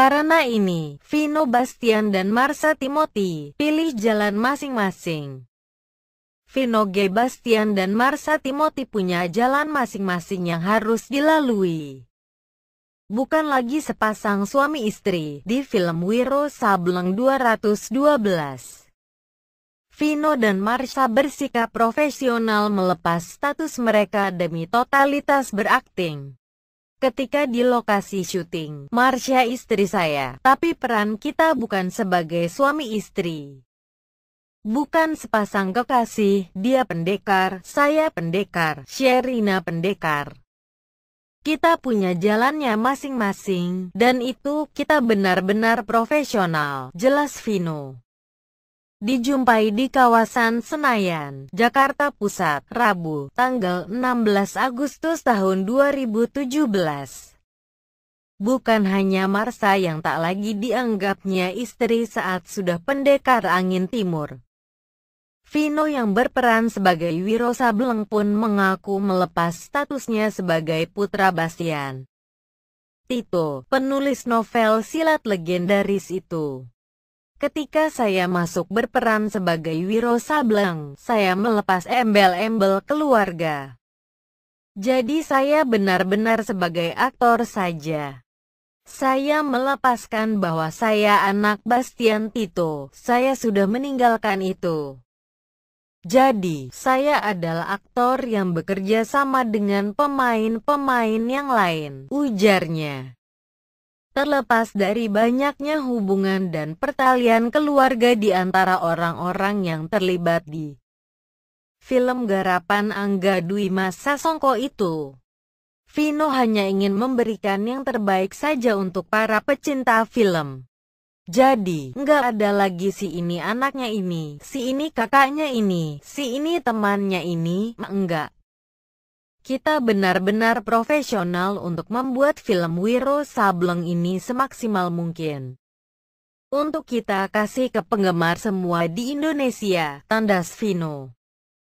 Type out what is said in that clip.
Karena ini, Vino Bastian dan Marsa Timothy pilih jalan masing-masing. Vino G. Bastian dan Marsa Timothy punya jalan masing-masing yang harus dilalui bukan lagi sepasang suami istri di film Wiro Sableng 212. Vino dan Marsha bersikap profesional melepas status mereka demi totalitas berakting ketika di lokasi syuting. Marsha istri saya, tapi peran kita bukan sebagai suami istri. Bukan sepasang kekasih, dia pendekar, saya pendekar, Sherina pendekar. Kita punya jalannya masing-masing, dan itu kita benar-benar profesional, jelas Vino dijumpai di kawasan Senayan, Jakarta Pusat, Rabu, tanggal 16 Agustus tahun 2017. Bukan hanya Marsa yang tak lagi dianggapnya istri saat sudah pendekar angin timur. Vino yang berperan sebagai Wiro Sableng pun mengaku melepas statusnya sebagai putra Bastian. Tito, penulis novel silat legendaris itu Ketika saya masuk berperan sebagai Wiro Sableng, saya melepas embel-embel keluarga. Jadi saya benar-benar sebagai aktor saja. Saya melepaskan bahwa saya anak Bastian Tito, saya sudah meninggalkan itu. Jadi, saya adalah aktor yang bekerja sama dengan pemain-pemain yang lain, ujarnya terlepas dari banyaknya hubungan dan pertalian keluarga di antara orang-orang yang terlibat di film garapan Angga Dwi Masa Songko itu. Vino hanya ingin memberikan yang terbaik saja untuk para pecinta film. Jadi, nggak ada lagi si ini anaknya ini, si ini kakaknya ini, si ini temannya ini, enggak. Kita benar-benar profesional untuk membuat film Wiro Sableng ini semaksimal mungkin. Untuk kita kasih ke penggemar semua di Indonesia, tandas Vino.